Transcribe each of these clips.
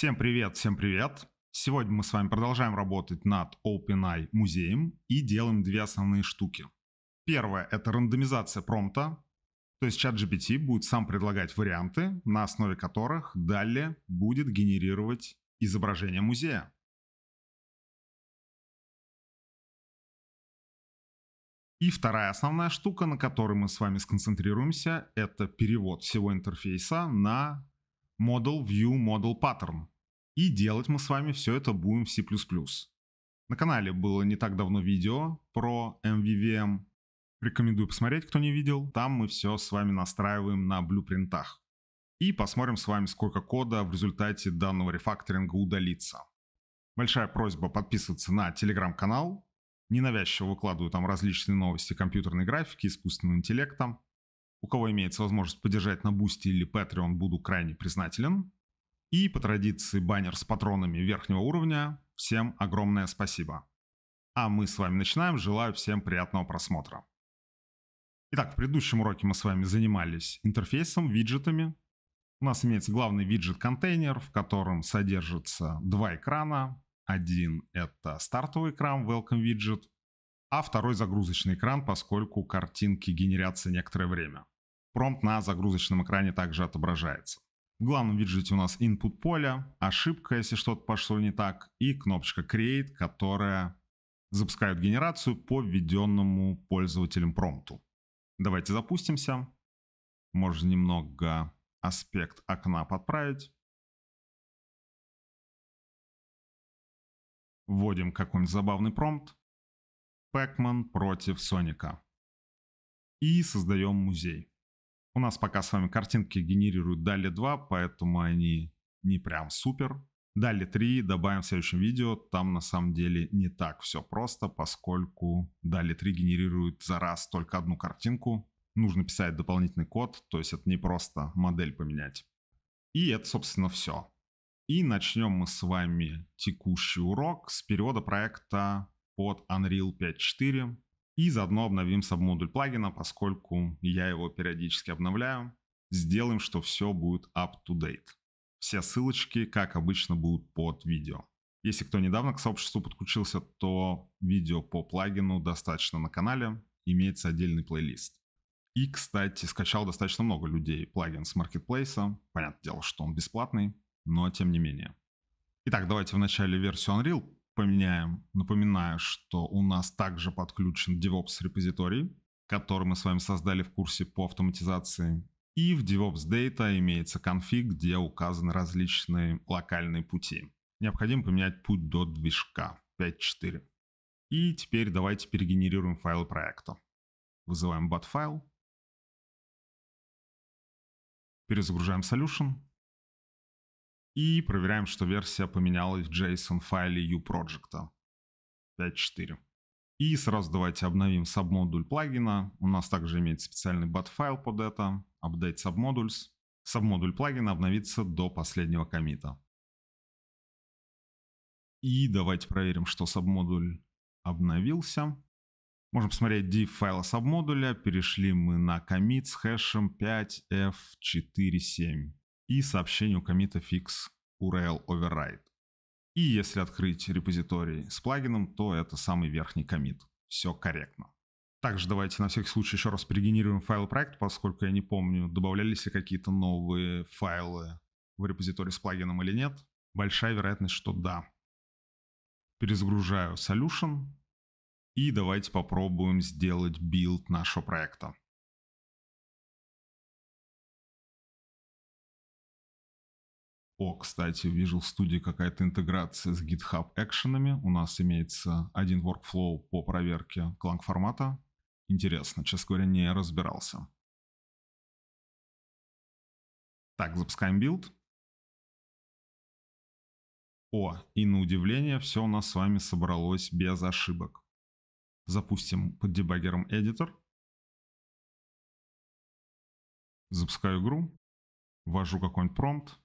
Всем привет, всем привет! Сегодня мы с вами продолжаем работать над OpenAI музеем и делаем две основные штуки. Первое — это рандомизация промпта, то есть чат GPT будет сам предлагать варианты, на основе которых далее будет генерировать изображение музея. И вторая основная штука, на которой мы с вами сконцентрируемся, это перевод всего интерфейса на Model View Model Pattern. И делать мы с вами все это будем в C++. На канале было не так давно видео про MVVM. Рекомендую посмотреть, кто не видел. Там мы все с вами настраиваем на блюпринтах. И посмотрим с вами, сколько кода в результате данного рефакторинга удалится. Большая просьба подписываться на телеграм-канал. Ненавязчиво выкладываю там различные новости компьютерной графики, искусственного интеллекта. У кого имеется возможность поддержать на Бусти или Patreon, буду крайне признателен. И по традиции баннер с патронами верхнего уровня. Всем огромное спасибо. А мы с вами начинаем. Желаю всем приятного просмотра. Итак, в предыдущем уроке мы с вами занимались интерфейсом, виджетами. У нас имеется главный виджет-контейнер, в котором содержится два экрана. Один — это стартовый экран, welcome виджет, а второй — загрузочный экран, поскольку картинки генерятся некоторое время. Промпт на загрузочном экране также отображается. В главном виджете у нас input поля, ошибка, если что-то пошло не так, и кнопочка create, которая запускает генерацию по введенному пользователем промпту. Давайте запустимся. Можно немного аспект окна подправить. Вводим какой-нибудь забавный промпт. Пэкман против Соника. И создаем музей. У нас пока с вами картинки генерируют DALI 2, поэтому они не прям супер. DALI 3 добавим в следующем видео. Там на самом деле не так все просто, поскольку DALI 3 генерирует за раз только одну картинку. Нужно писать дополнительный код, то есть это не просто модель поменять. И это, собственно, все. И начнем мы с вами текущий урок с перевода проекта под Unreal 5.4 и заодно обновим сабмодуль плагина, поскольку я его периодически обновляю. Сделаем, что все будет up to date. Все ссылочки, как обычно, будут под видео. Если кто недавно к сообществу подключился, то видео по плагину достаточно на канале, имеется отдельный плейлист. И, кстати, скачал достаточно много людей плагин с маркетплейса. Понятное дело, что он бесплатный, но тем не менее. Итак, давайте вначале версию Unreal поменяем. Напоминаю, что у нас также подключен DevOps репозиторий, который мы с вами создали в курсе по автоматизации. И в DevOps Data имеется конфиг, где указаны различные локальные пути. Необходимо поменять путь до движка 5.4. И теперь давайте перегенерируем файл проекта. Вызываем bat файл. Перезагружаем solution. И проверяем, что версия поменялась в JSON-файле uProject. 5.4. И сразу давайте обновим сабмодуль плагина. У нас также имеется специальный bat-файл под это. Update submodules. Сабмодуль плагина обновится до последнего комита. И давайте проверим, что сабмодуль обновился. Можем посмотреть div файла сабмодуля. Перешли мы на комит с хэшем 5f47 и сообщению комита fix URL override. И если открыть репозиторий с плагином, то это самый верхний комит. Все корректно. Также давайте на всякий случай еще раз перегенерируем файл проект, поскольку я не помню, добавлялись ли какие-то новые файлы в репозитории с плагином или нет. Большая вероятность, что да. Перезагружаю solution. И давайте попробуем сделать билд нашего проекта. О, кстати, вижу в студии какая-то интеграция с GitHub экшенами. У нас имеется один workflow по проверке кланг формата. Интересно, честно говоря, не разбирался. Так, запускаем билд. О, и на удивление, все у нас с вами собралось без ошибок. Запустим под дебаггером editor. Запускаю игру. Ввожу какой-нибудь промпт.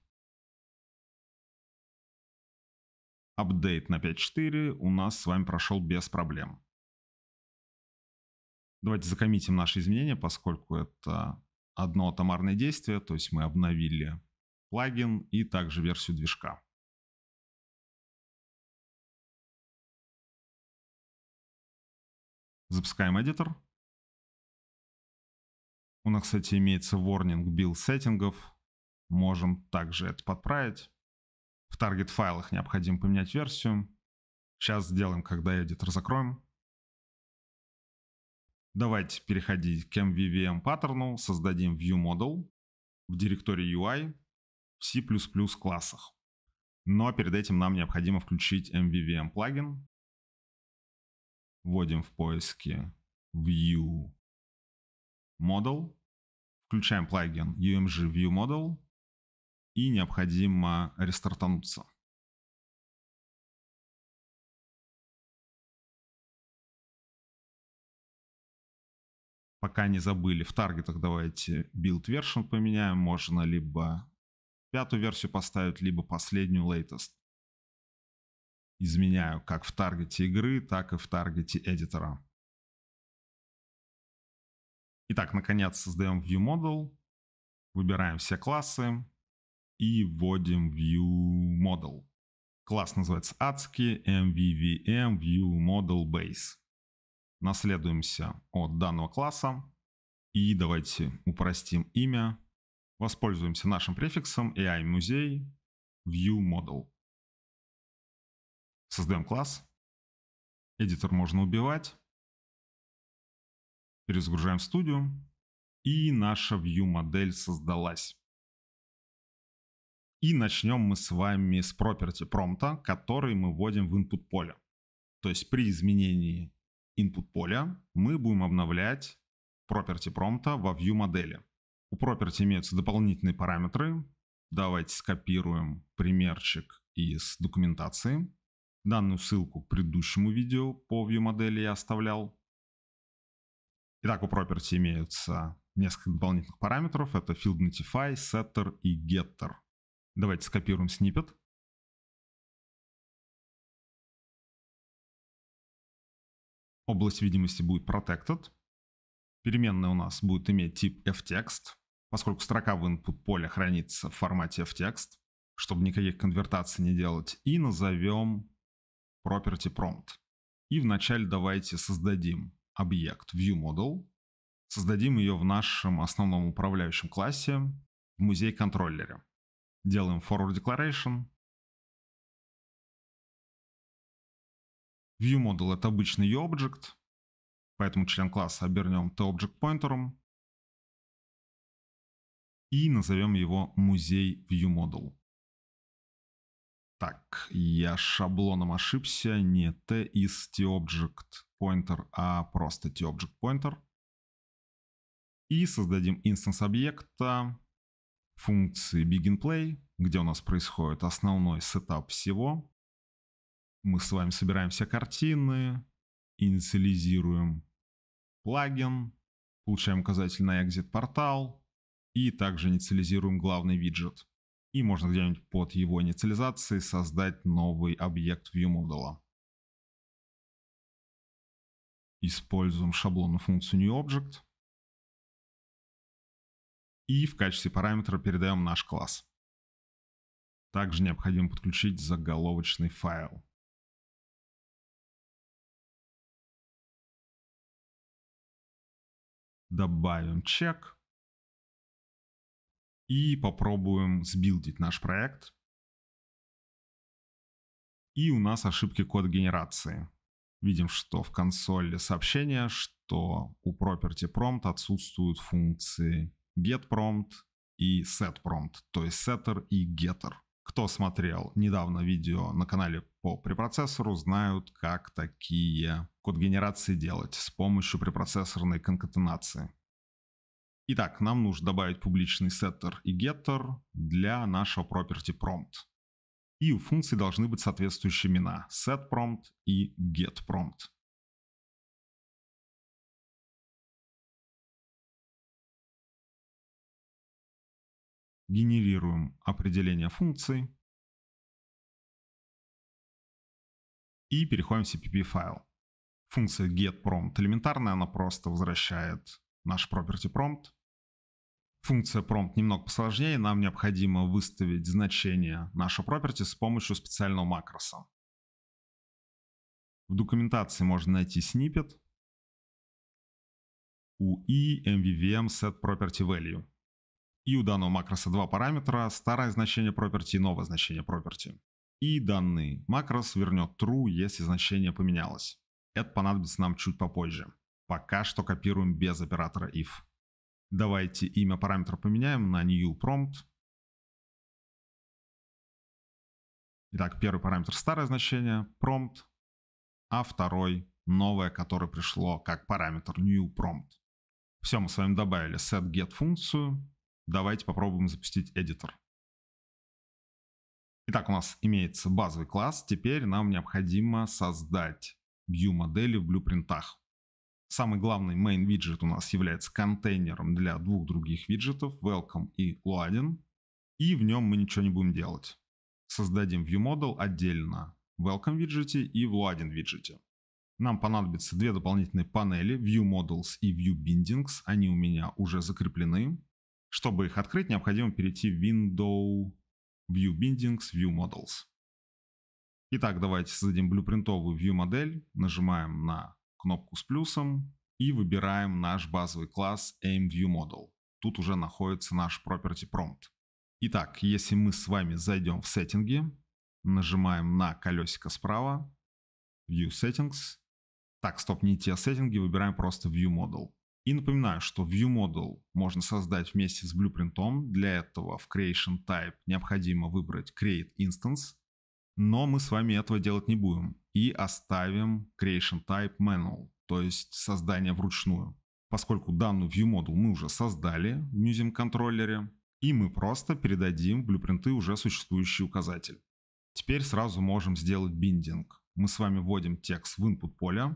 Апдейт на 5.4 у нас с вами прошел без проблем. Давайте закоммитим наши изменения, поскольку это одно атомарное действие, то есть мы обновили плагин и также версию движка. Запускаем эдитор. У нас, кстати, имеется warning build сеттингов. Можем также это подправить. В target файлах необходимо поменять версию. Сейчас сделаем, когда editor закроем. Давайте переходить к MVVM паттерну, создадим ViewModel в директории UI в C++ классах. Но перед этим нам необходимо включить MVVM плагин. Вводим в поиске View Model. Включаем плагин UMG View Model и необходимо рестартануться. Пока не забыли, в таргетах давайте build version поменяем. Можно либо пятую версию поставить, либо последнюю latest. Изменяю как в таргете игры, так и в таргете эдитора. Итак, наконец создаем view model. Выбираем все классы и вводим View Model. Класс называется адский MVVM View Model Base. Наследуемся от данного класса. И давайте упростим имя. Воспользуемся нашим префиксом AI Музей View Model. Создаем класс. Эдитор можно убивать. Перезагружаем студию. И наша view модель создалась. И начнем мы с вами с property промпта, который мы вводим в input поле. То есть при изменении input поля мы будем обновлять property промпта во view модели. У property имеются дополнительные параметры. Давайте скопируем примерчик из документации. Данную ссылку к предыдущему видео по view модели я оставлял. Итак, у property имеются несколько дополнительных параметров. Это field notify, setter и getter. Давайте скопируем снипет. Область видимости будет protected. Переменная у нас будет иметь тип ftext, поскольку строка в input поле хранится в формате ftext, чтобы никаких конвертаций не делать. И назовем property prompt. И вначале давайте создадим объект viewModel. Создадим ее в нашем основном управляющем классе в музей-контроллере делаем forward declaration. View model это обычный U-Object, поэтому член класса обернем to-object pointer и назовем его музей view model. Так, я шаблоном ошибся, не t из t-object pointer, а просто t-object pointer. И создадим инстанс объекта, функции begin play, где у нас происходит основной сетап всего. Мы с вами собираем все картины, инициализируем плагин, получаем указатель на exit портал и также инициализируем главный виджет. И можно где-нибудь под его инициализацией создать новый объект ViewModel. Используем шаблонную функцию NewObject и в качестве параметра передаем наш класс. Также необходимо подключить заголовочный файл. Добавим чек. И попробуем сбилдить наш проект. И у нас ошибки код генерации. Видим, что в консоли сообщение, что у property prompt отсутствуют функции get prompt и set prompt, то есть setter и getter. Кто смотрел недавно видео на канале по препроцессору, знают, как такие код генерации делать с помощью препроцессорной конкатенации. Итак, нам нужно добавить публичный setter и getter для нашего property prompt. И у функций должны быть соответствующие имена set prompt и get prompt. генерируем определение функции и переходим в CPP файл. Функция getPrompt элементарная, она просто возвращает наш property prompt. Функция prompt немного посложнее, нам необходимо выставить значение нашего property с помощью специального макроса. В документации можно найти snippet UI MVVM set property value. И у данного макроса два параметра, старое значение property и новое значение property. И данный макрос вернет true, если значение поменялось. Это понадобится нам чуть попозже. Пока что копируем без оператора if. Давайте имя параметра поменяем на new prompt. Итак, первый параметр старое значение, prompt, а второй новое, которое пришло как параметр new prompt. Все, мы с вами добавили set get функцию, давайте попробуем запустить эдитор. Итак, у нас имеется базовый класс. Теперь нам необходимо создать view-модели в блюпринтах. Самый главный main виджет у нас является контейнером для двух других виджетов Welcome и Loading. И в нем мы ничего не будем делать. Создадим ViewModel отдельно в Welcome виджете и в Loading виджете. Нам понадобятся две дополнительные панели ViewModels и ViewBindings. Они у меня уже закреплены. Чтобы их открыть, необходимо перейти в Window View Bindings View Models. Итак, давайте создадим блюпринтовую View модель, нажимаем на кнопку с плюсом и выбираем наш базовый класс AimViewModel. Тут уже находится наш Property Prompt. Итак, если мы с вами зайдем в сеттинги, нажимаем на колесико справа, View Settings. Так, стоп, не те сеттинги, выбираем просто View Model. И напоминаю, что ViewModel можно создать вместе с Blueprint. Для этого в Creation Type необходимо выбрать Create Instance, но мы с вами этого делать не будем и оставим Creation Type Manual, то есть создание вручную. Поскольку данную ViewModel мы уже создали в Museum контроллере, и мы просто передадим в Blueprint уже существующий указатель. Теперь сразу можем сделать биндинг. Мы с вами вводим текст в input поле,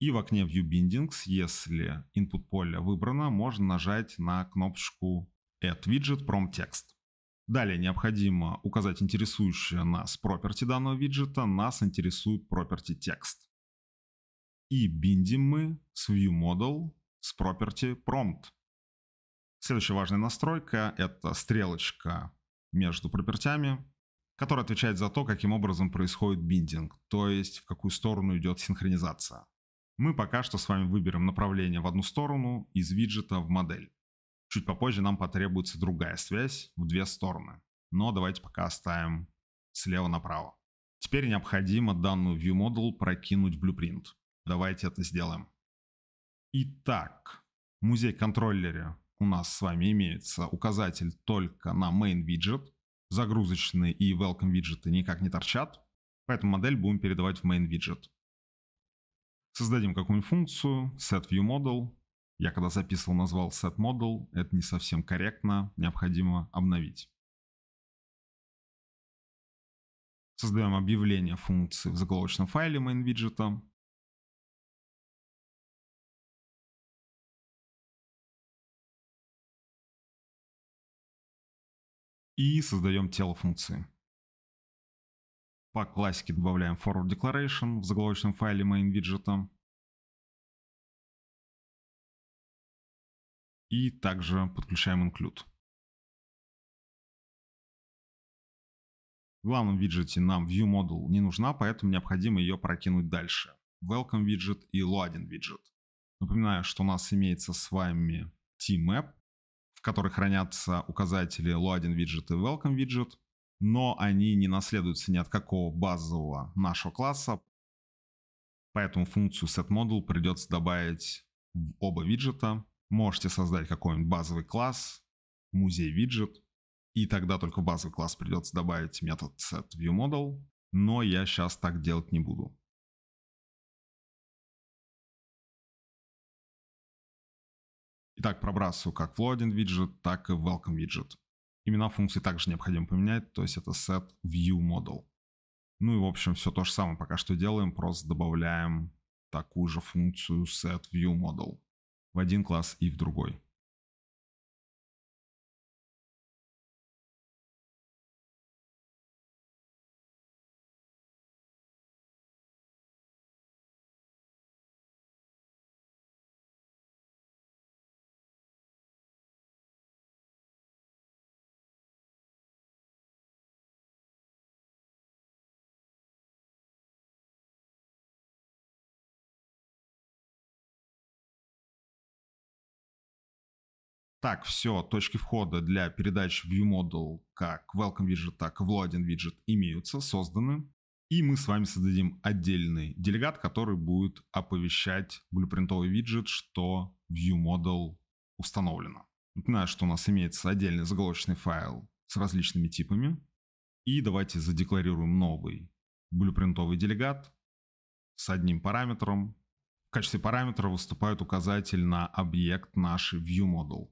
и в окне View Bindings, если input поле выбрано, можно нажать на кнопочку Add Widget Prompt Text. Далее необходимо указать интересующие нас property данного виджета. Нас интересует property Text. И биндим мы с Model с property prompt. Следующая важная настройка — это стрелочка между пропертями, которая отвечает за то, каким образом происходит биндинг, то есть в какую сторону идет синхронизация. Мы пока что с вами выберем направление в одну сторону из виджета в модель. Чуть попозже нам потребуется другая связь в две стороны. Но давайте пока оставим слева направо. Теперь необходимо данную ViewModel прокинуть в Blueprint. Давайте это сделаем. Итак, в музей-контроллере у нас с вами имеется указатель только на main виджет. Загрузочные и welcome виджеты никак не торчат, поэтому модель будем передавать в main виджет. Создадим какую-нибудь функцию, setViewModel. Я когда записывал, назвал setModel. Это не совсем корректно, необходимо обновить. Создаем объявление функции в заголовочном файле main виджета. И создаем тело функции. По классике добавляем forward declaration в заголовочном файле main виджета. И также подключаем include. В главном виджете нам view model не нужна, поэтому необходимо ее прокинуть дальше. Welcome виджет и loading виджет. Напоминаю, что у нас имеется с вами tmap, в которой хранятся указатели loading виджет и welcome виджет но они не наследуются ни от какого базового нашего класса, поэтому функцию setModel придется добавить в оба виджета. Можете создать какой-нибудь базовый класс, музей виджет, и тогда только в базовый класс придется добавить метод setViewModel, но я сейчас так делать не буду. Итак, пробрасываю как floating виджет, так и welcome виджет. Имена функций также необходимо поменять, то есть это set view model. Ну и в общем все то же самое пока что делаем, просто добавляем такую же функцию set view model в один класс и в другой. так все точки входа для передач ViewModel как Welcome Widget, так и loading Widget имеются, созданы. И мы с вами создадим отдельный делегат, который будет оповещать блюпринтовый виджет, что ViewModel установлено. Напоминаю, что у нас имеется отдельный заголовочный файл с различными типами. И давайте задекларируем новый блюпринтовый делегат с одним параметром. В качестве параметра выступает указатель на объект нашей ViewModel.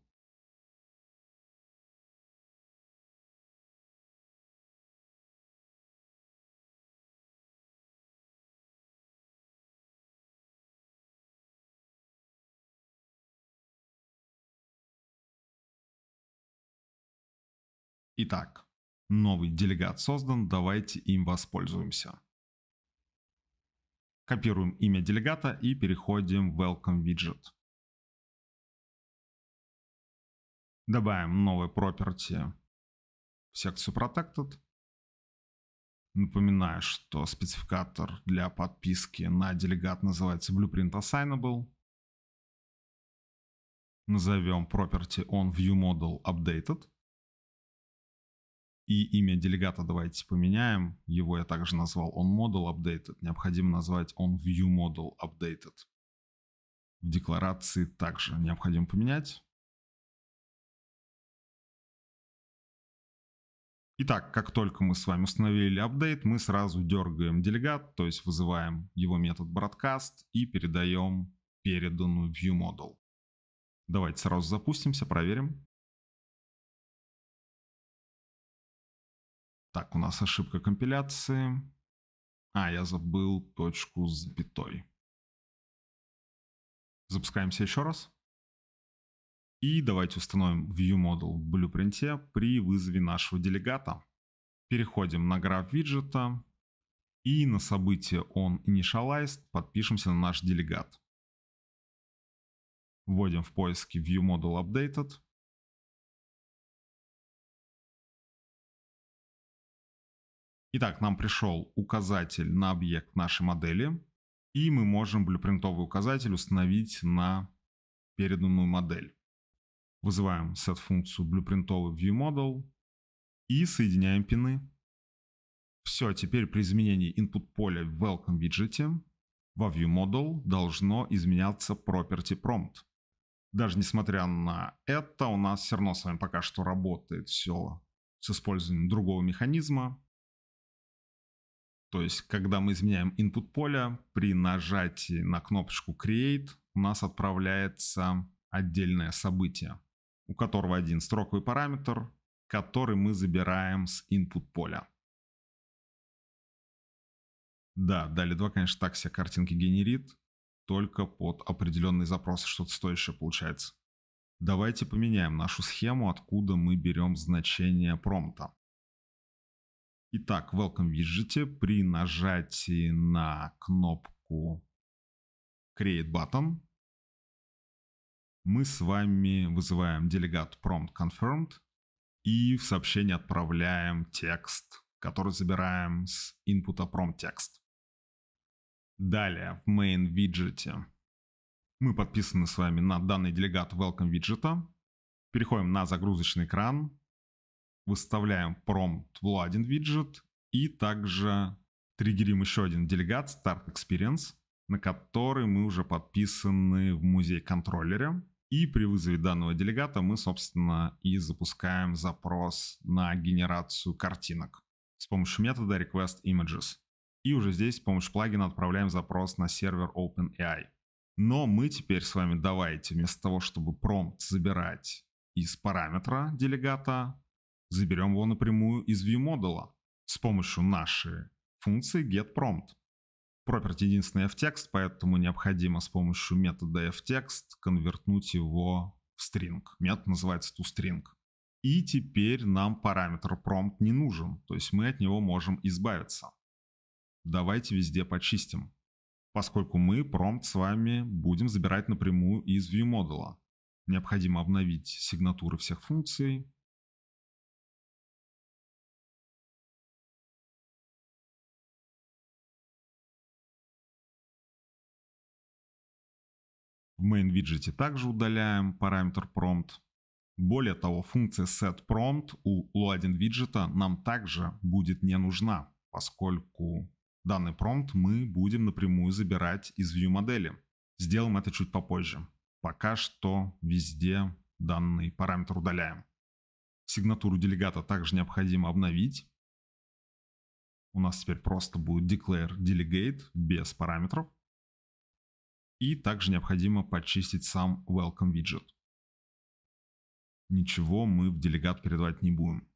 Итак, новый делегат создан, давайте им воспользуемся. Копируем имя делегата и переходим в Welcome Widget. Добавим новое property в секцию Protected. Напоминаю, что спецификатор для подписки на делегат называется Blueprint Assignable. Назовем property on view model updated. И имя делегата давайте поменяем. Его я также назвал он model updated. Необходимо назвать он view model updated. В декларации также необходимо поменять. Итак, как только мы с вами установили апдейт, мы сразу дергаем делегат, то есть вызываем его метод broadcast и передаем переданную view model. Давайте сразу запустимся, проверим. Так, у нас ошибка компиляции. А, я забыл точку с запятой. Запускаемся еще раз. И давайте установим ViewModel в Blueprint при вызове нашего делегата. Переходим на граф виджета и на событие on initialized подпишемся на наш делегат. Вводим в поиске ViewModel updated. Итак, нам пришел указатель на объект нашей модели, и мы можем блюпринтовый указатель установить на переданную модель. Вызываем set-функцию blueprintовый viewModel и соединяем пины. Все, теперь при изменении input поля в welcome widget во viewModel должно изменяться property prompt. Даже несмотря на это, у нас все равно с вами пока что работает все с использованием другого механизма. То есть, когда мы изменяем input поля, при нажатии на кнопочку Create у нас отправляется отдельное событие, у которого один строковый параметр, который мы забираем с input поля. Да, далее 2, конечно, так все картинки генерит, только под определенные запросы что-то стоящее получается. Давайте поменяем нашу схему, откуда мы берем значение промпта. Итак, в Welcome Widget при нажатии на кнопку Create Button мы с вами вызываем делегат Prompt Confirmed и в сообщение отправляем текст, который забираем с input Prompt Text. Далее в Main Widget мы подписаны с вами на данный делегат Welcome Widget. Переходим на загрузочный экран, выставляем prompt в один виджет и также триггерим еще один делегат Start Experience, на который мы уже подписаны в музей контроллере. И при вызове данного делегата мы, собственно, и запускаем запрос на генерацию картинок с помощью метода request images. И уже здесь с помощью плагина отправляем запрос на сервер OpenAI. Но мы теперь с вами давайте вместо того, чтобы промпт забирать из параметра делегата, заберем его напрямую из ViewModel с помощью нашей функции getPrompt. Property единственный ftext, поэтому необходимо с помощью метода ftext конвертнуть его в string. Метод называется toString. И теперь нам параметр prompt не нужен, то есть мы от него можем избавиться. Давайте везде почистим, поскольку мы prompt с вами будем забирать напрямую из ViewModel. Необходимо обновить сигнатуры всех функций, В main виджете также удаляем параметр prompt. Более того, функция setPrompt у loading 1 виджета нам также будет не нужна, поскольку данный prompt мы будем напрямую забирать из view модели. Сделаем это чуть попозже. Пока что везде данный параметр удаляем. Сигнатуру делегата также необходимо обновить. У нас теперь просто будет declare delegate без параметров. И также необходимо почистить сам Welcome Widget. Ничего мы в делегат передавать не будем.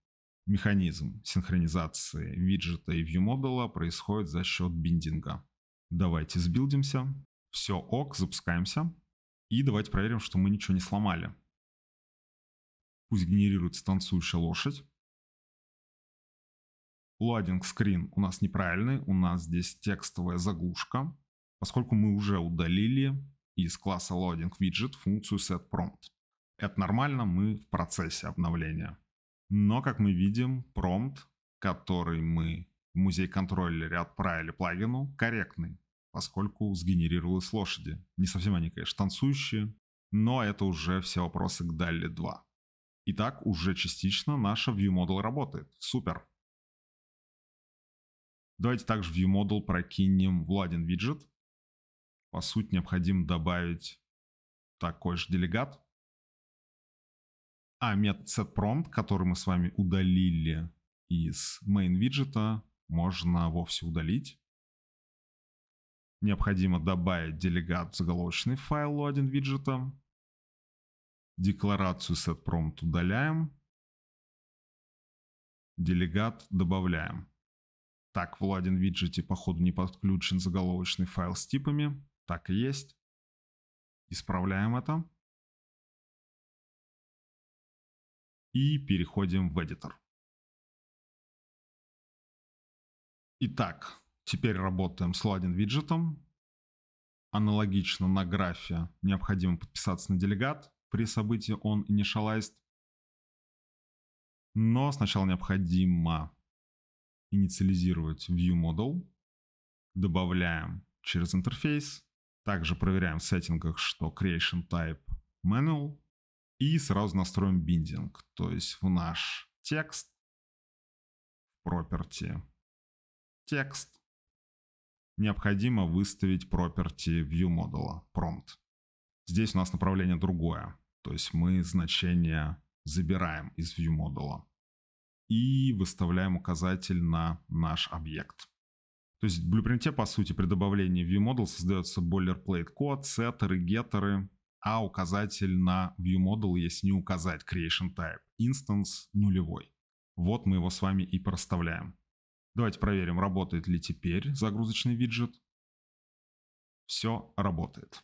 Механизм синхронизации виджета и view модула происходит за счет биндинга. Давайте сбилдимся. Все ок, запускаемся. И давайте проверим, что мы ничего не сломали. Пусть генерируется танцующая лошадь. Лоадинг скрин у нас неправильный, у нас здесь текстовая заглушка поскольку мы уже удалили из класса loading widget функцию setPrompt. Это нормально, мы в процессе обновления. Но, как мы видим, промпт, который мы в музей контроллере отправили плагину, корректный, поскольку сгенерировалась лошади. Не совсем они, конечно, танцующие, но это уже все вопросы к DALI 2. Итак, уже частично наша ViewModel работает. Супер! Давайте также ViewModel прокинем в Ладин виджет, по сути, необходимо добавить такой же делегат. А метод setPrompt, который мы с вами удалили из main виджета, можно вовсе удалить. Необходимо добавить делегат в заголовочный файл у один виджета. Декларацию setPrompt удаляем. Делегат добавляем. Так, в Ладин виджете, походу, не подключен заголовочный файл с типами. Так и есть. Исправляем это. И переходим в Editor. Итак, теперь работаем с Ладин виджетом. Аналогично на графе необходимо подписаться на делегат при событии он initialized. Но сначала необходимо инициализировать ViewModel. Добавляем через интерфейс. Также проверяем в сеттингах, что creation type manual. И сразу настроим биндинг, то есть в наш текст, в property текст, необходимо выставить property view модула, prompt. Здесь у нас направление другое, то есть мы значение забираем из view модула и выставляем указатель на наш объект. То есть в блюпринте, по сути, при добавлении ViewModel создается boilerplate код, сеттеры, геттеры, а указатель на ViewModel, если не указать creation type, instance нулевой. Вот мы его с вами и проставляем. Давайте проверим, работает ли теперь загрузочный виджет. Все работает.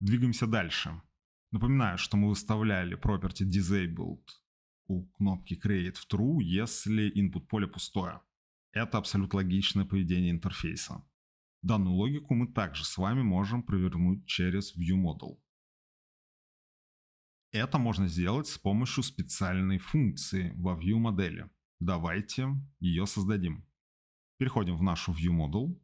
Двигаемся дальше. Напоминаю, что мы выставляли property disabled у кнопки Create в True, если input поле пустое. Это абсолютно логичное поведение интерфейса. Данную логику мы также с вами можем провернуть через ViewModel. Это можно сделать с помощью специальной функции во ViewModel. Давайте ее создадим. Переходим в нашу ViewModel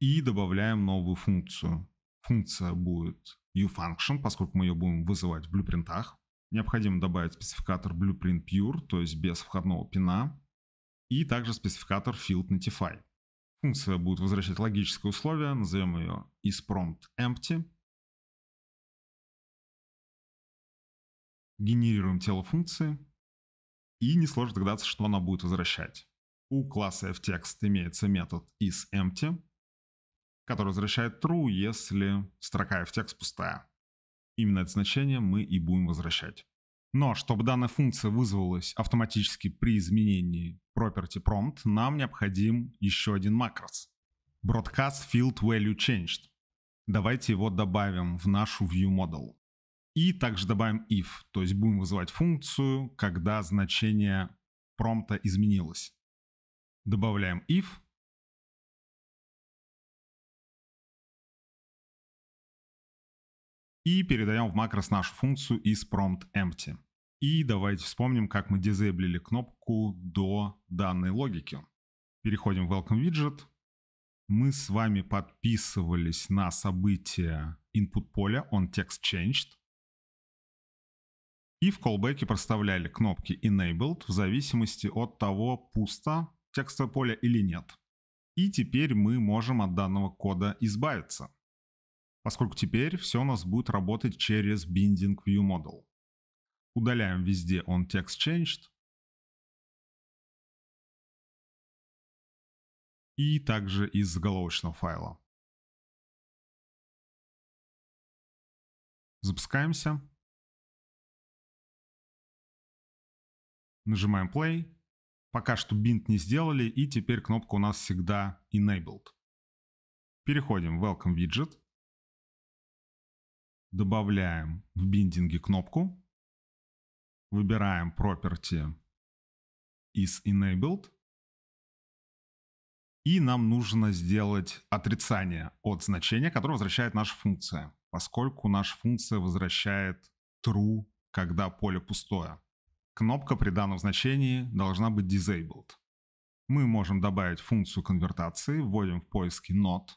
и добавляем новую функцию. Функция будет uFunction, поскольку мы ее будем вызывать в блюпринтах. Необходимо добавить спецификатор Blueprint Pure, то есть без входного пина, и также спецификатор Field notify. Функция будет возвращать логическое условие, назовем ее isPromptEmpty. Генерируем тело функции, и несложно догадаться, что она будет возвращать. У класса fText имеется метод isEmpty, который возвращает true, если строка fText пустая. Именно это значение мы и будем возвращать. Но чтобы данная функция вызвалась автоматически при изменении property prompt, нам необходим еще один макрос. Broadcast Field Value Changed. Давайте его добавим в нашу view model. И также добавим if, то есть будем вызывать функцию, когда значение промпта изменилось. Добавляем if, и передаем в макрос нашу функцию из prompt empty. И давайте вспомним, как мы дизейблили кнопку до данной логики. Переходим в Welcome Widget. Мы с вами подписывались на событие input поля, on text changed. И в callback проставляли кнопки enabled в зависимости от того, пусто текстовое поле или нет. И теперь мы можем от данного кода избавиться поскольку теперь все у нас будет работать через Binding View Model. Удаляем везде on text changed. И также из заголовочного файла. Запускаемся. Нажимаем play. Пока что бинт не сделали, и теперь кнопка у нас всегда enabled. Переходим в Welcome Widget добавляем в биндинге кнопку, выбираем Property is enabled, и нам нужно сделать отрицание от значения, которое возвращает наша функция, поскольку наша функция возвращает true, когда поле пустое. Кнопка при данном значении должна быть disabled. Мы можем добавить функцию конвертации, вводим в поиске not,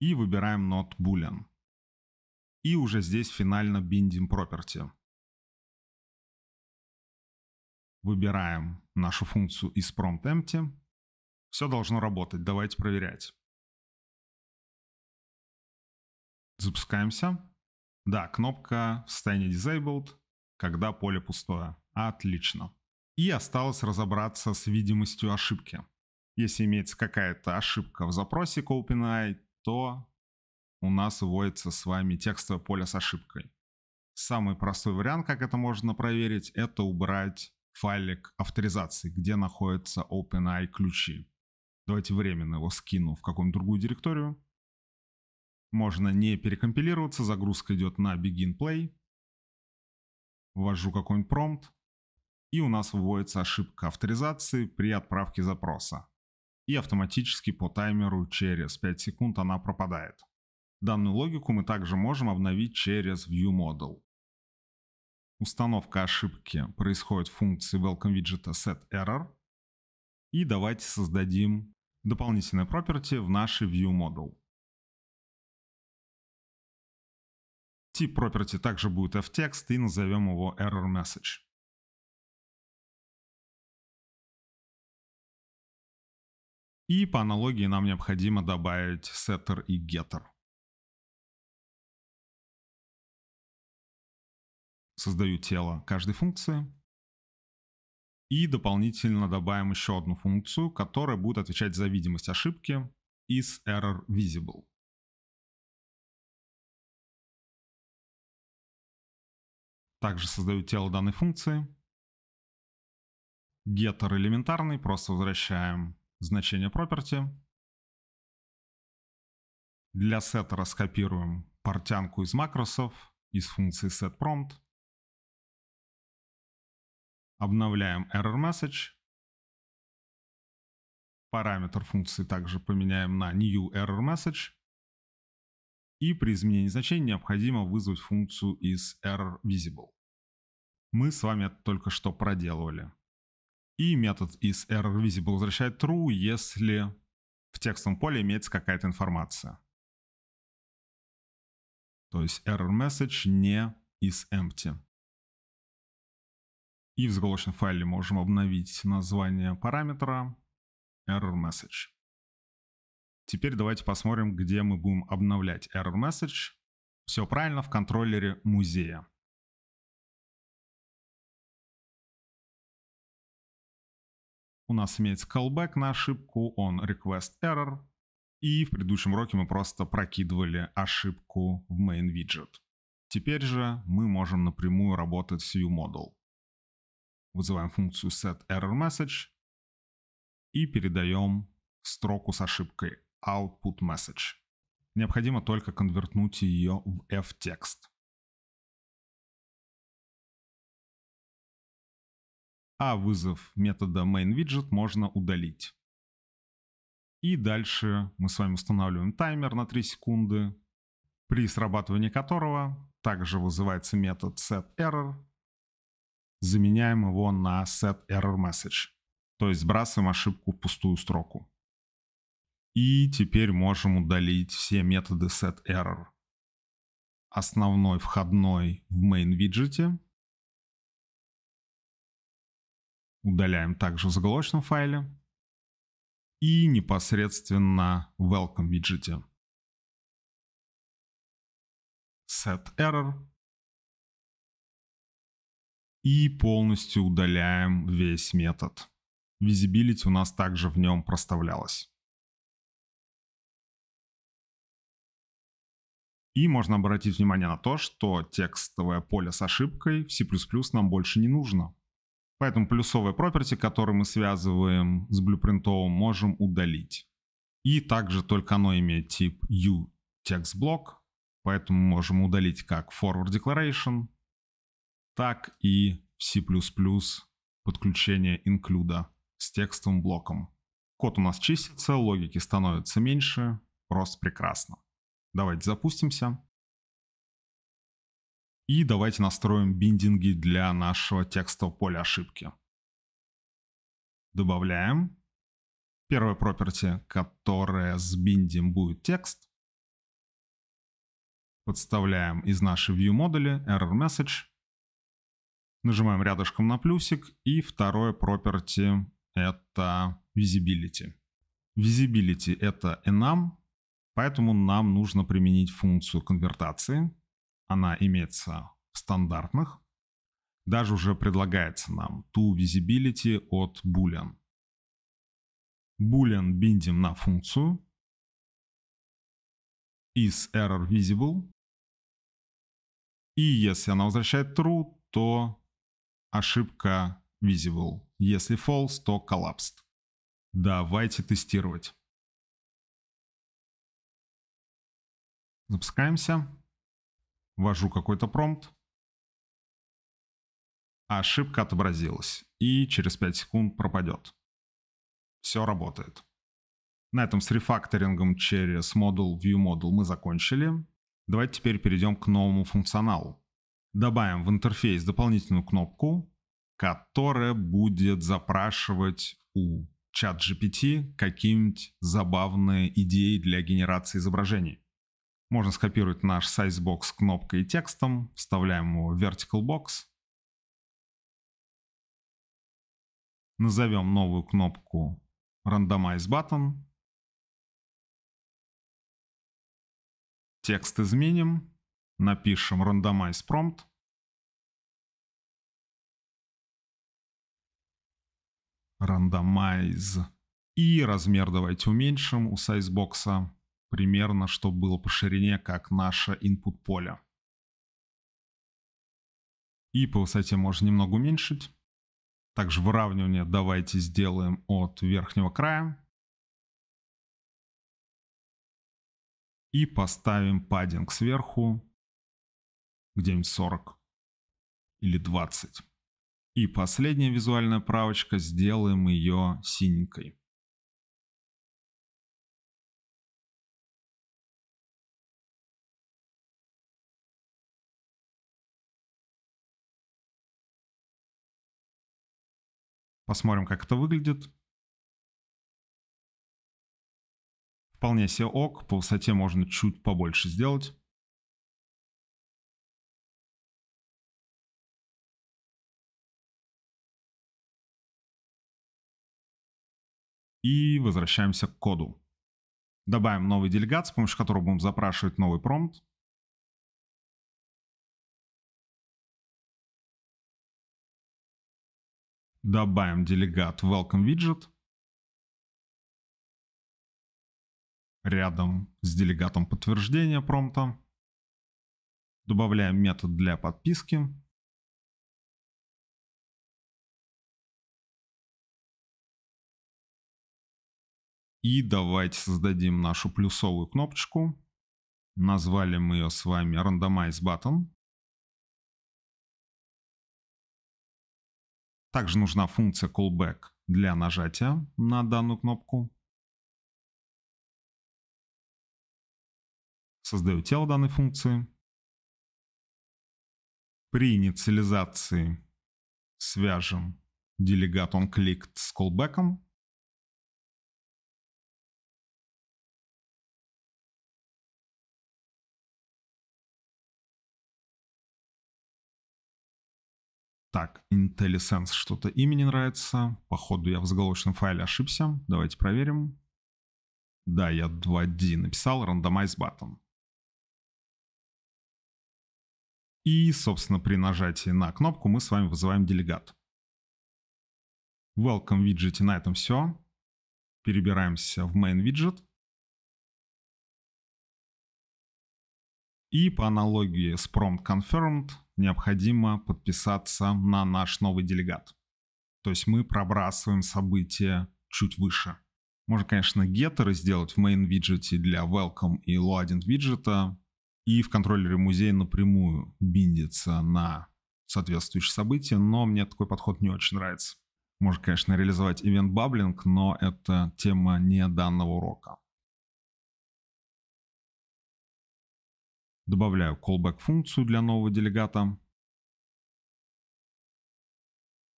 и выбираем Not Boolean. И уже здесь финально биндим property. Выбираем нашу функцию из prompt empty Все должно работать, давайте проверять. Запускаемся. Да, кнопка в состоянии Disabled, когда поле пустое. Отлично. И осталось разобраться с видимостью ошибки. Если имеется какая-то ошибка в запросе к OpenAI, то у нас вводится с вами текстовое поле с ошибкой. Самый простой вариант, как это можно проверить, это убрать файлик авторизации, где находятся OpenAI ключи. Давайте временно его скину в какую-нибудь другую директорию. Можно не перекомпилироваться, загрузка идет на begin play. Ввожу какой-нибудь промпт. И у нас выводится ошибка авторизации при отправке запроса и автоматически по таймеру через 5 секунд она пропадает. Данную логику мы также можем обновить через ViewModel. Установка ошибки происходит в функции WelcomeWidget.SetError И давайте создадим дополнительное property в нашей ViewModel. Тип property также будет fText и назовем его ErrorMessage. И по аналогии нам необходимо добавить сеттер и геттер. Создаю тело каждой функции. И дополнительно добавим еще одну функцию, которая будет отвечать за видимость ошибки is error visible. Также создаю тело данной функции. Getter элементарный, просто возвращаем значение property. Для сеттера скопируем портянку из макросов, из функции setPrompt. Обновляем error message. Параметр функции также поменяем на new error message. И при изменении значения необходимо вызвать функцию из error visible. Мы с вами это только что проделывали. И метод из error visible возвращает true, если в текстовом поле имеется какая-то информация. То есть error message не is empty. И в заголовочном файле можем обновить название параметра error message. Теперь давайте посмотрим, где мы будем обновлять error message. Все правильно в контроллере музея. У нас имеется callback на ошибку, он request error. И в предыдущем уроке мы просто прокидывали ошибку в main widget. Теперь же мы можем напрямую работать с viewModel. Вызываем функцию setErrorMessage и передаем строку с ошибкой outputMessage. Необходимо только конвертнуть ее в f-текст. а вызов метода mainWidget можно удалить. И дальше мы с вами устанавливаем таймер на 3 секунды, при срабатывании которого также вызывается метод setError. Заменяем его на setErrorMessage, то есть сбрасываем ошибку в пустую строку. И теперь можем удалить все методы setError. Основной входной в main виджете Удаляем также в заголовочном файле. И непосредственно в Welcome виджете. Set Error. И полностью удаляем весь метод. Visibility у нас также в нем проставлялась. И можно обратить внимание на то, что текстовое поле с ошибкой в C++ нам больше не нужно. Поэтому плюсовые property, которые мы связываем с блюпринтовым, можем удалить. И также только оно имеет тип uTextBlock, поэтому можем удалить как forward declaration, так и в C++ подключение инклюда с текстовым блоком. Код у нас чистится, логики становится меньше, просто прекрасно. Давайте запустимся. И давайте настроим биндинги для нашего текстового поля ошибки. Добавляем. Первое property, с сбиндим, будет текст. Подставляем из нашей view модуля error message. Нажимаем рядышком на плюсик. И второе property это visibility. Visibility это enum, поэтому нам нужно применить функцию конвертации она имеется в стандартных. Даже уже предлагается нам to visibility от boolean. Boolean биндим на функцию is error visible. И если она возвращает true, то ошибка visible. Если false, то collapsed. Давайте тестировать. Запускаемся ввожу какой-то промпт, а ошибка отобразилась и через 5 секунд пропадет. Все работает. На этом с рефакторингом через модул ViewModel мы закончили. Давайте теперь перейдем к новому функционалу. Добавим в интерфейс дополнительную кнопку, которая будет запрашивать у чат GPT какие-нибудь забавные идеи для генерации изображений. Можно скопировать наш Sizebox с кнопкой и текстом, вставляем его в Vertical Box. Назовем новую кнопку Randomize Button. Текст изменим, напишем Randomize Prompt. Randomize. И размер давайте уменьшим у Sizebox примерно, чтобы было по ширине, как наше input поле. И по высоте можно немного уменьшить. Также выравнивание давайте сделаем от верхнего края. И поставим паддинг сверху где-нибудь 40 или 20. И последняя визуальная правочка, сделаем ее синенькой. Посмотрим, как это выглядит. Вполне себе ок, по высоте можно чуть побольше сделать. И возвращаемся к коду. Добавим новый делегат, с помощью которого будем запрашивать новый промпт. Добавим делегат Welcome Widget. Рядом с делегатом подтверждения промпта. Добавляем метод для подписки. И давайте создадим нашу плюсовую кнопочку. Назвали мы ее с вами Randomize Button. Также нужна функция callback для нажатия на данную кнопку. Создаю тело данной функции. При инициализации свяжем делегат onClicked с callback. Так, IntelliSense что-то имя не нравится. Походу я в заголовочном файле ошибся. Давайте проверим. Да, я 2D написал Randomize Button. И, собственно, при нажатии на кнопку мы с вами вызываем делегат. В Welcome виджете на этом все. Перебираемся в Main виджет. И по аналогии с Prompt Confirmed необходимо подписаться на наш новый делегат. То есть мы пробрасываем события чуть выше. Можно, конечно, геттеры сделать в main виджете для welcome и loading виджета. И в контроллере музея напрямую биндится на соответствующие события, но мне такой подход не очень нравится. Можно, конечно, реализовать event bubbling, но это тема не данного урока. Добавляю callback функцию для нового делегата.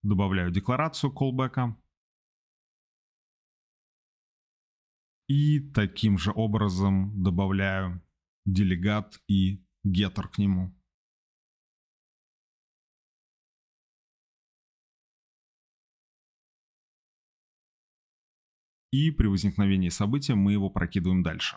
Добавляю декларацию callback. И таким же образом добавляю делегат и getter к нему. И при возникновении события мы его прокидываем дальше.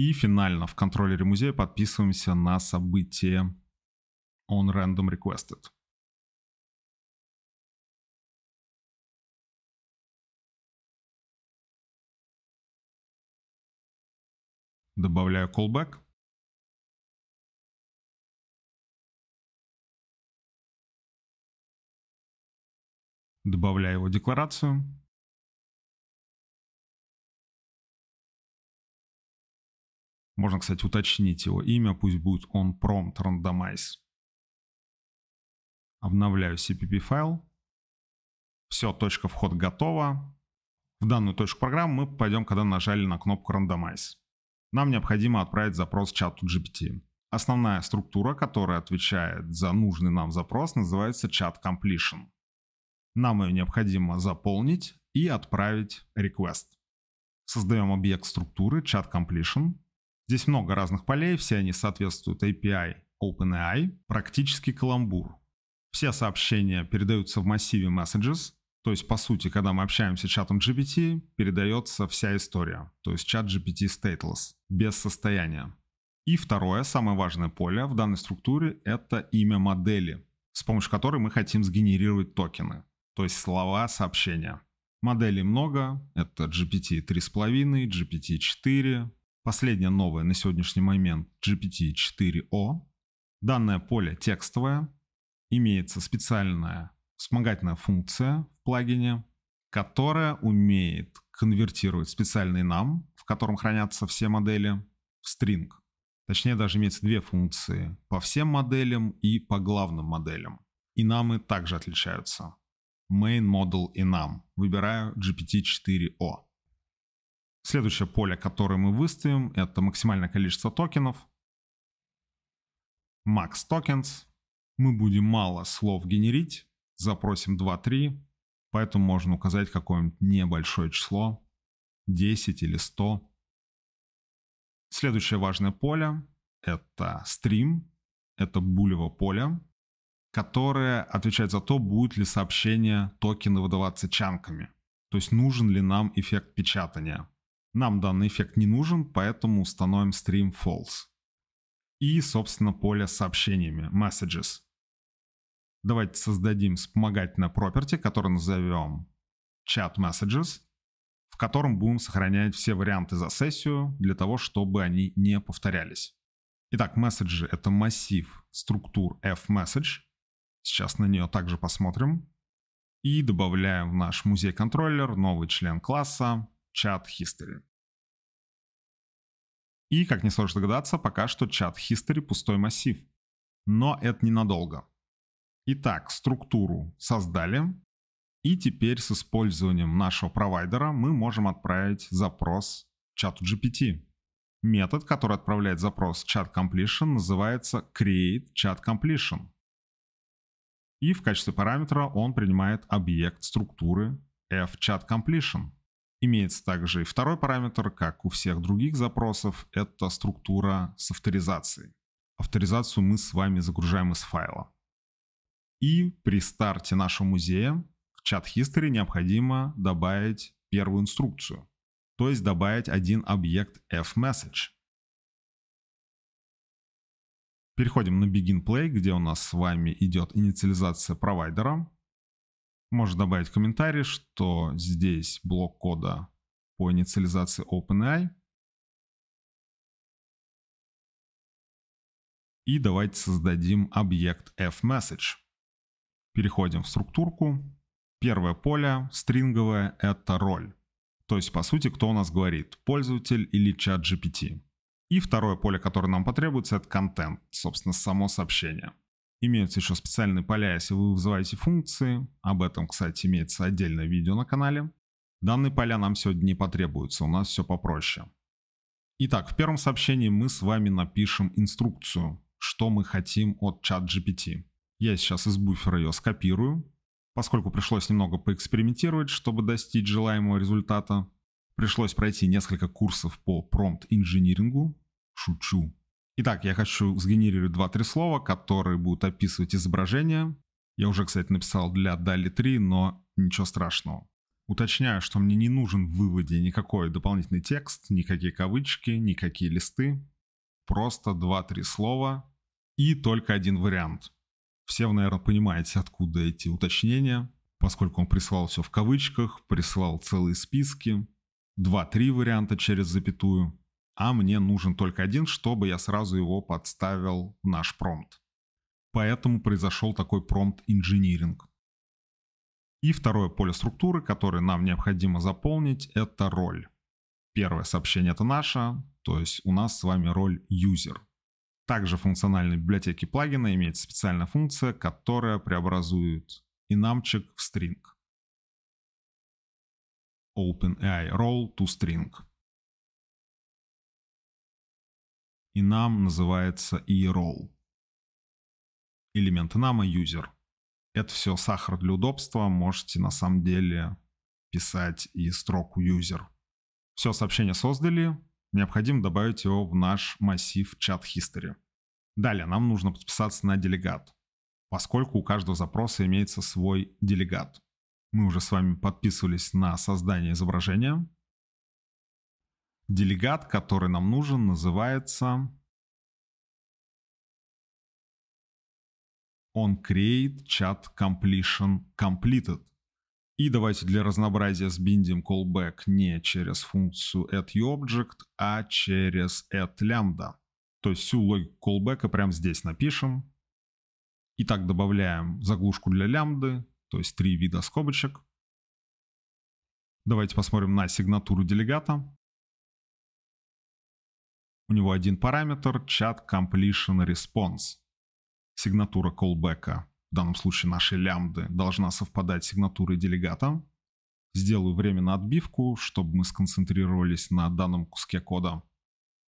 И финально в контроллере музея подписываемся на событие on random requested. Добавляю callback. Добавляю его декларацию. Можно, кстати, уточнить его имя, пусть будет он prompt randomize. Обновляю CPP файл. Все, точка вход готова. В данную точку программы мы пойдем, когда нажали на кнопку randomize. Нам необходимо отправить запрос чату GPT. Основная структура, которая отвечает за нужный нам запрос, называется Chat completion. Нам ее необходимо заполнить и отправить request. Создаем объект структуры Chat completion. Здесь много разных полей, все они соответствуют API OpenAI, практически каламбур. Все сообщения передаются в массиве messages, то есть, по сути, когда мы общаемся с чатом GPT, передается вся история, то есть чат GPT stateless, без состояния. И второе, самое важное поле в данной структуре – это имя модели, с помощью которой мы хотим сгенерировать токены, то есть слова сообщения. Моделей много, это GPT 3.5, GPT 4, Последняя новая на сегодняшний момент GPT-4o. Данное поле текстовое. Имеется специальная вспомогательная функция в плагине, которая умеет конвертировать специальный нам, в котором хранятся все модели, в стринг. Точнее, даже имеется две функции – по всем моделям и по главным моделям. И намы также отличаются. Main Model и нам. Выбираю GPT-4o. Следующее поле, которое мы выставим, это максимальное количество токенов. Max tokens. Мы будем мало слов генерить. Запросим 2-3. Поэтому можно указать какое-нибудь небольшое число. 10 или 100. Следующее важное поле – это стрим. Это булево поле, которое отвечает за то, будет ли сообщение токены выдаваться чанками. То есть нужен ли нам эффект печатания. Нам данный эффект не нужен, поэтому установим stream false. И, собственно, поле с сообщениями, messages. Давайте создадим вспомогательное property, которое назовем chat messages, в котором будем сохранять все варианты за сессию для того, чтобы они не повторялись. Итак, месседжи — это массив структур f-message. Сейчас на нее также посмотрим. И добавляем в наш музей контроллер новый член класса чат history. И, как не сложно догадаться, пока что чат history пустой массив. Но это ненадолго. Итак, структуру создали. И теперь с использованием нашего провайдера мы можем отправить запрос чату GPT. Метод, который отправляет запрос chat completion, называется create chat completion. И в качестве параметра он принимает объект структуры fChatCompletion. completion Имеется также и второй параметр, как у всех других запросов, это структура с авторизацией. Авторизацию мы с вами загружаем из файла. И при старте нашего музея в чат history необходимо добавить первую инструкцию, то есть добавить один объект fMessage. Переходим на begin play, где у нас с вами идет инициализация провайдера. Можно добавить комментарий, что здесь блок кода по инициализации OpenAI. И давайте создадим объект fMessage. Переходим в структурку. Первое поле, стринговое, это роль. То есть, по сути, кто у нас говорит, пользователь или чат GPT. И второе поле, которое нам потребуется, это контент, собственно, само сообщение. Имеются еще специальные поля, если вы вызываете функции. Об этом, кстати, имеется отдельное видео на канале. Данные поля нам сегодня не потребуются, у нас все попроще. Итак, в первом сообщении мы с вами напишем инструкцию, что мы хотим от чат GPT. Я сейчас из буфера ее скопирую. Поскольку пришлось немного поэкспериментировать, чтобы достичь желаемого результата, пришлось пройти несколько курсов по промпт-инжинирингу. Шучу, Итак, я хочу сгенерировать два-три слова, которые будут описывать изображение. Я уже, кстати, написал для DALI 3, но ничего страшного. Уточняю, что мне не нужен в выводе никакой дополнительный текст, никакие кавычки, никакие листы. Просто два-три слова и только один вариант. Все вы, наверное, понимаете, откуда эти уточнения, поскольку он присылал все в кавычках, присылал целые списки. два-три варианта через запятую – а мне нужен только один, чтобы я сразу его подставил в наш промпт. Поэтому произошел такой промпт-инжиниринг. И второе поле структуры, которое нам необходимо заполнить, это роль. Первое сообщение это наше, то есть у нас с вами роль user. Также в функциональной библиотеке плагина имеется специальная функция, которая преобразует enumчик в string. OpenAI role to string. и нам называется e-roll. Элемент нам нама user. Это все сахар для удобства, можете на самом деле писать и строку user. Все сообщение создали, необходимо добавить его в наш массив чат history. Далее нам нужно подписаться на делегат, поскольку у каждого запроса имеется свой делегат. Мы уже с вами подписывались на создание изображения, Делегат, который нам нужен, называется... Он create chat completion completed. И давайте для разнообразия сбиндим callback не через функцию addObject, а через addLambda. То есть всю логику callback прямо здесь напишем. Итак, добавляем заглушку для лямбды, то есть три вида скобочек. Давайте посмотрим на сигнатуру делегата. У него один параметр – chat completion response. Сигнатура колбека, в данном случае нашей лямбды, должна совпадать с сигнатурой делегата. Сделаю время на отбивку, чтобы мы сконцентрировались на данном куске кода.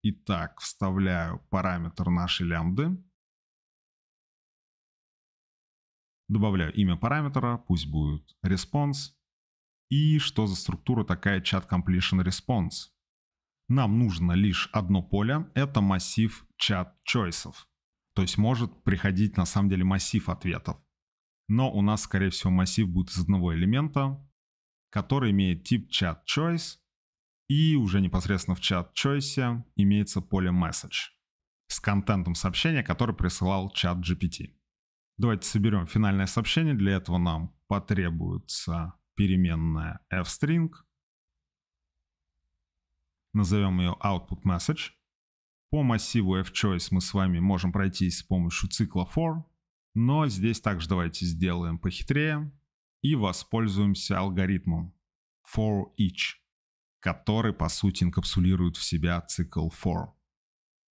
Итак, вставляю параметр нашей лямбды. Добавляю имя параметра, пусть будет response. И что за структура такая chat completion response? Нам нужно лишь одно поле, это массив чат choices. То есть может приходить на самом деле массив ответов. Но у нас, скорее всего, массив будет из одного элемента, который имеет тип chat choice, и уже непосредственно в chat choice имеется поле message с контентом сообщения, который присылал чат GPT. Давайте соберем финальное сообщение. Для этого нам потребуется переменная fstring – назовем ее output message. По массиву f choice мы с вами можем пройтись с помощью цикла for, но здесь также давайте сделаем похитрее и воспользуемся алгоритмом for each, который по сути инкапсулирует в себя цикл for.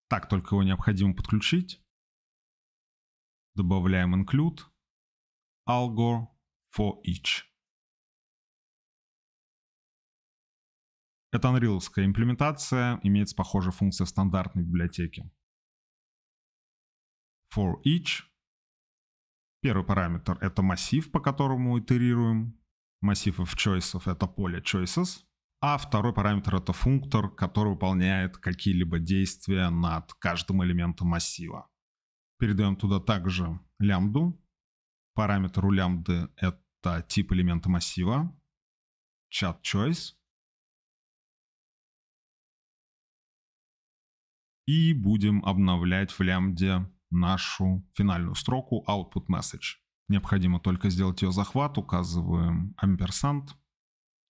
Так только его необходимо подключить. Добавляем include algo for each. Это Unreal имплементация, имеет похожая функция в стандартной библиотеке. For each. Первый параметр — это массив, по которому итерируем. Массив of choices — это поле choices. А второй параметр — это функтор, который выполняет какие-либо действия над каждым элементом массива. Передаем туда также лямбду. Параметр у лямбды — это тип элемента массива. Chat choice. и будем обновлять в лямде нашу финальную строку output message. Необходимо только сделать ее захват, указываем амперсант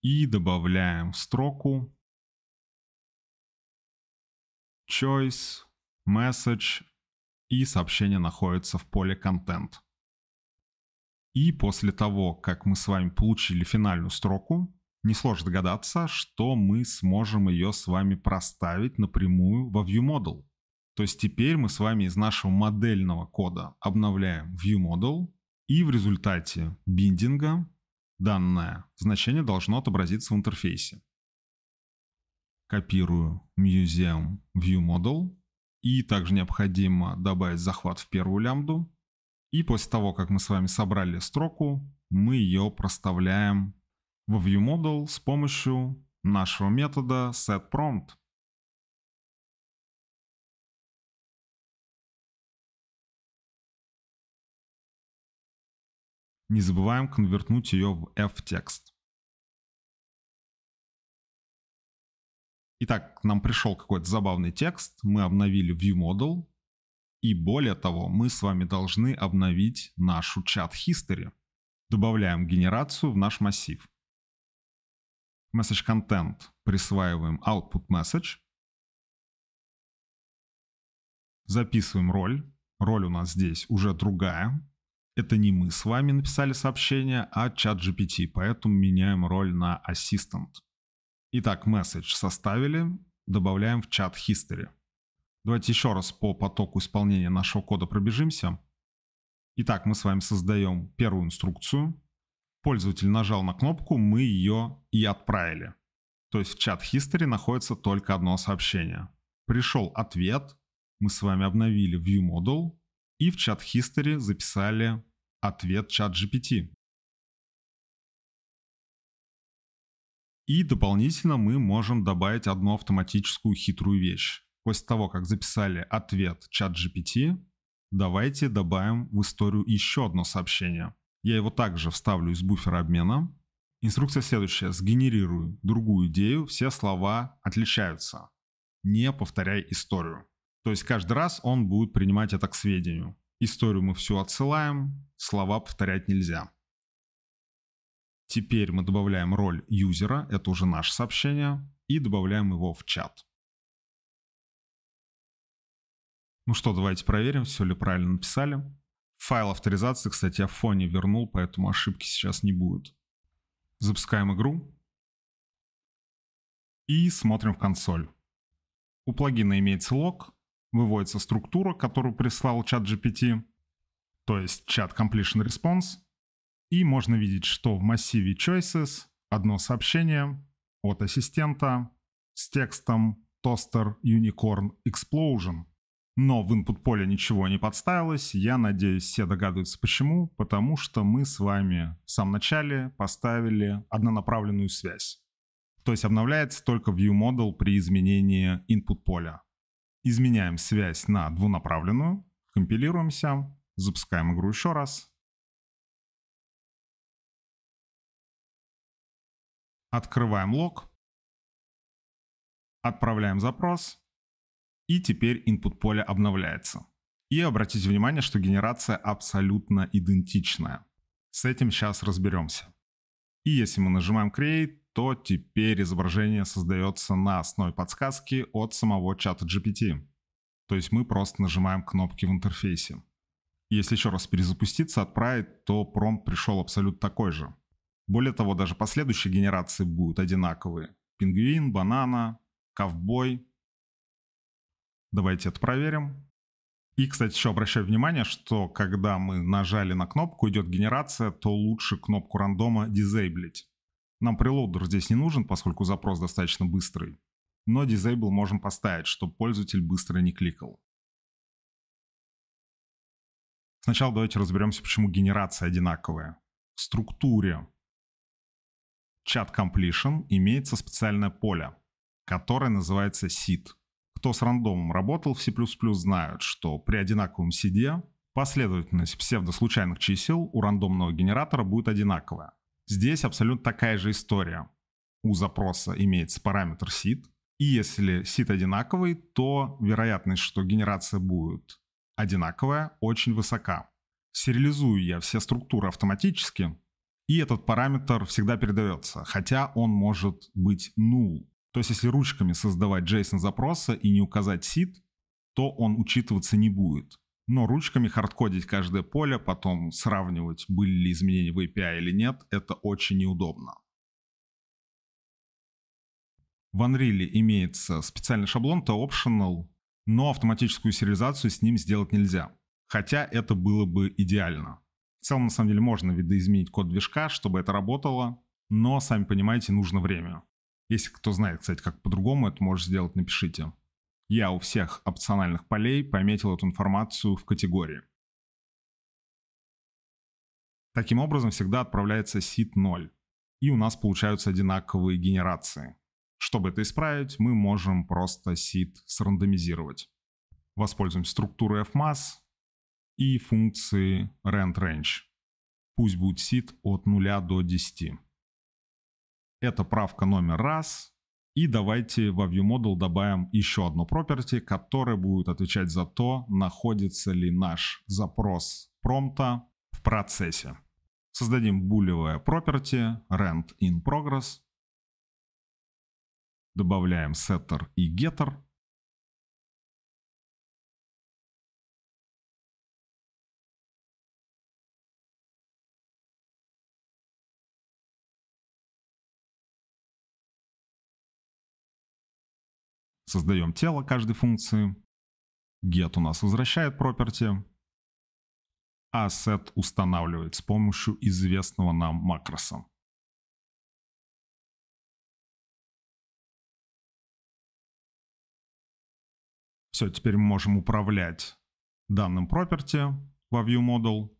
и добавляем в строку choice, message и сообщение находится в поле content. И после того, как мы с вами получили финальную строку, Несложно догадаться, что мы сможем ее с вами проставить напрямую во ViewModel. То есть теперь мы с вами из нашего модельного кода обновляем ViewModel, и в результате биндинга данное значение должно отобразиться в интерфейсе. Копирую Museum ViewModel, и также необходимо добавить захват в первую лямбду. И после того, как мы с вами собрали строку, мы ее проставляем в ViewModel с помощью нашего метода setPrompt. Не забываем конвертнуть ее в f-текст. Итак, к нам пришел какой-то забавный текст, мы обновили ViewModel, и более того, мы с вами должны обновить нашу чат history. Добавляем генерацию в наш массив message content присваиваем output message, записываем роль. Роль у нас здесь уже другая. Это не мы с вами написали сообщение, а чат GPT, поэтому меняем роль на assistant. Итак, message составили, добавляем в чат history. Давайте еще раз по потоку исполнения нашего кода пробежимся. Итак, мы с вами создаем первую инструкцию пользователь нажал на кнопку, мы ее и отправили. То есть в чат History находится только одно сообщение. Пришел ответ, мы с вами обновили View Model и в чат History записали ответ чат GPT. И дополнительно мы можем добавить одну автоматическую хитрую вещь. После того, как записали ответ чат GPT, давайте добавим в историю еще одно сообщение – я его также вставлю из буфера обмена. Инструкция следующая. Сгенерирую другую идею, все слова отличаются. Не повторяй историю. То есть каждый раз он будет принимать это к сведению. Историю мы всю отсылаем, слова повторять нельзя. Теперь мы добавляем роль юзера, это уже наше сообщение, и добавляем его в чат. Ну что, давайте проверим, все ли правильно написали. Файл авторизации, кстати, я в фоне вернул, поэтому ошибки сейчас не будет. Запускаем игру. И смотрим в консоль. У плагина имеется лог, выводится структура, которую прислал чат GPT, то есть чат Completion Response, и можно видеть, что в массиве Choices одно сообщение от ассистента с текстом Toaster Unicorn Explosion – но в input поле ничего не подставилось. Я надеюсь, все догадываются почему. Потому что мы с вами в самом начале поставили однонаправленную связь. То есть обновляется только ViewModel при изменении input поля. Изменяем связь на двунаправленную, компилируемся, запускаем игру еще раз. Открываем лог. Отправляем запрос. И теперь input поле обновляется. И обратите внимание, что генерация абсолютно идентичная. С этим сейчас разберемся. И если мы нажимаем Create, то теперь изображение создается на основе подсказки от самого чата GPT. То есть мы просто нажимаем кнопки в интерфейсе. Если еще раз перезапуститься, отправить, то промп пришел абсолютно такой же. Более того, даже последующие генерации будут одинаковые. Пингвин, банана, ковбой, Давайте это проверим. И, кстати, еще обращаю внимание, что когда мы нажали на кнопку «Идет генерация», то лучше кнопку рандома дизейблить. Нам прелоудер здесь не нужен, поскольку запрос достаточно быстрый. Но дизейбл можем поставить, чтобы пользователь быстро не кликал. Сначала давайте разберемся, почему генерация одинаковая. В структуре чат completion имеется специальное поле, которое называется seed. Кто с рандомом работал в C++, знают, что при одинаковом сиде последовательность псевдослучайных чисел у рандомного генератора будет одинаковая. Здесь абсолютно такая же история. У запроса имеется параметр seed, и если seed одинаковый, то вероятность, что генерация будет одинаковая, очень высока. Сериализую я все структуры автоматически, и этот параметр всегда передается, хотя он может быть null, то есть если ручками создавать JSON запроса и не указать сид, то он учитываться не будет. Но ручками хардкодить каждое поле, потом сравнивать, были ли изменения в API или нет, это очень неудобно. В Unreal имеется специальный шаблон, то optional, но автоматическую сериализацию с ним сделать нельзя. Хотя это было бы идеально. В целом, на самом деле, можно видоизменить код движка, чтобы это работало, но, сами понимаете, нужно время. Если кто знает, кстати, как по-другому это можешь сделать, напишите. Я у всех опциональных полей пометил эту информацию в категории. Таким образом всегда отправляется сит 0, и у нас получаются одинаковые генерации. Чтобы это исправить, мы можем просто сит срандомизировать. Воспользуемся структурой fmass и функции randRange. Пусть будет сит от 0 до 10. Это правка номер раз. И давайте во ViewModel добавим еще одно property, которое будет отвечать за то, находится ли наш запрос промпта в процессе. Создадим булевое property rent in progress. Добавляем setter и getter. Создаем тело каждой функции. Get у нас возвращает property. А set устанавливает с помощью известного нам макроса. Все, теперь мы можем управлять данным property во ViewModel.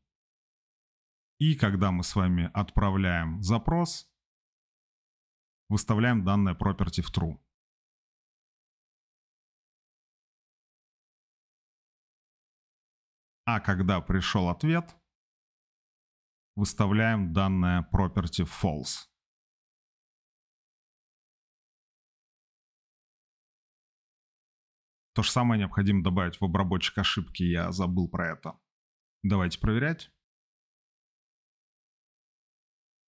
И когда мы с вами отправляем запрос, выставляем данное property в true. А когда пришел ответ, выставляем данное property false. То же самое необходимо добавить в обработчик ошибки, я забыл про это. Давайте проверять.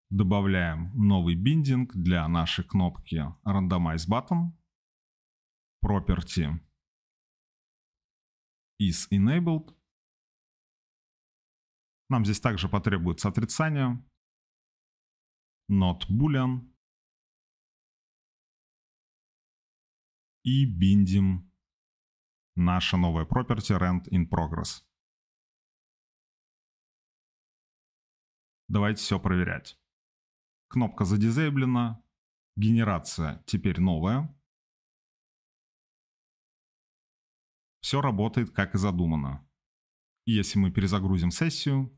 Добавляем новый биндинг для нашей кнопки Randomize Button. Property is enabled. Нам здесь также потребуется отрицание. Not boolean. И биндим наше новое property rent in progress. Давайте все проверять. Кнопка задизейблена. Генерация теперь новая. Все работает как и задумано если мы перезагрузим сессию,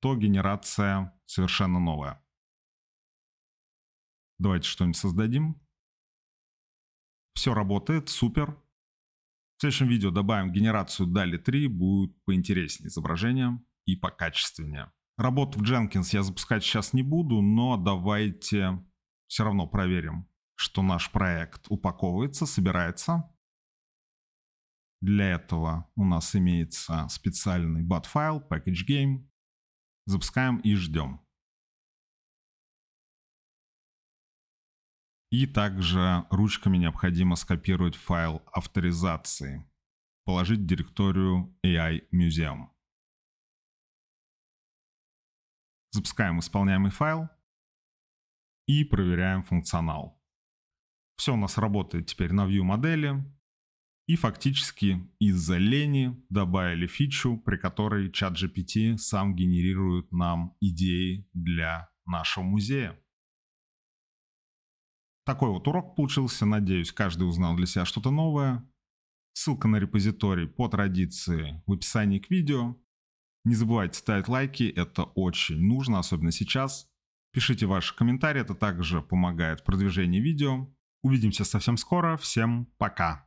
то генерация совершенно новая. Давайте что-нибудь создадим. Все работает, супер. В следующем видео добавим генерацию DALI 3, будет поинтереснее изображение и покачественнее. Работу в Jenkins я запускать сейчас не буду, но давайте все равно проверим, что наш проект упаковывается, собирается. Для этого у нас имеется специальный bat файл package game. Запускаем и ждем. И также ручками необходимо скопировать файл авторизации, положить в директорию AI Museum. Запускаем исполняемый файл и проверяем функционал. Все у нас работает теперь на view модели, и фактически из-за лени добавили фичу, при которой чат GPT сам генерирует нам идеи для нашего музея. Такой вот урок получился. Надеюсь, каждый узнал для себя что-то новое. Ссылка на репозиторий по традиции в описании к видео. Не забывайте ставить лайки, это очень нужно, особенно сейчас. Пишите ваши комментарии, это также помогает в продвижении видео. Увидимся совсем скоро, всем пока!